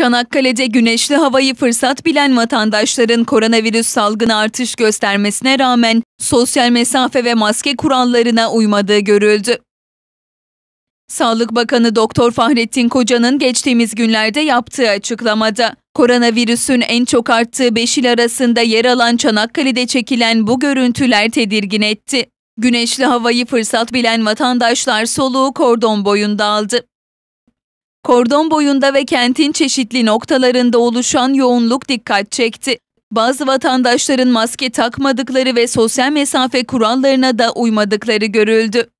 Çanakkale'de güneşli havayı fırsat bilen vatandaşların koronavirüs salgını artış göstermesine rağmen sosyal mesafe ve maske kurallarına uymadığı görüldü. Sağlık Bakanı Doktor Fahrettin Koca'nın geçtiğimiz günlerde yaptığı açıklamada koronavirüsün en çok arttığı beşil arasında yer alan Çanakkale'de çekilen bu görüntüler tedirgin etti. Güneşli havayı fırsat bilen vatandaşlar soluğu kordon boyunda aldı. Kordon boyunda ve kentin çeşitli noktalarında oluşan yoğunluk dikkat çekti. Bazı vatandaşların maske takmadıkları ve sosyal mesafe kurallarına da uymadıkları görüldü.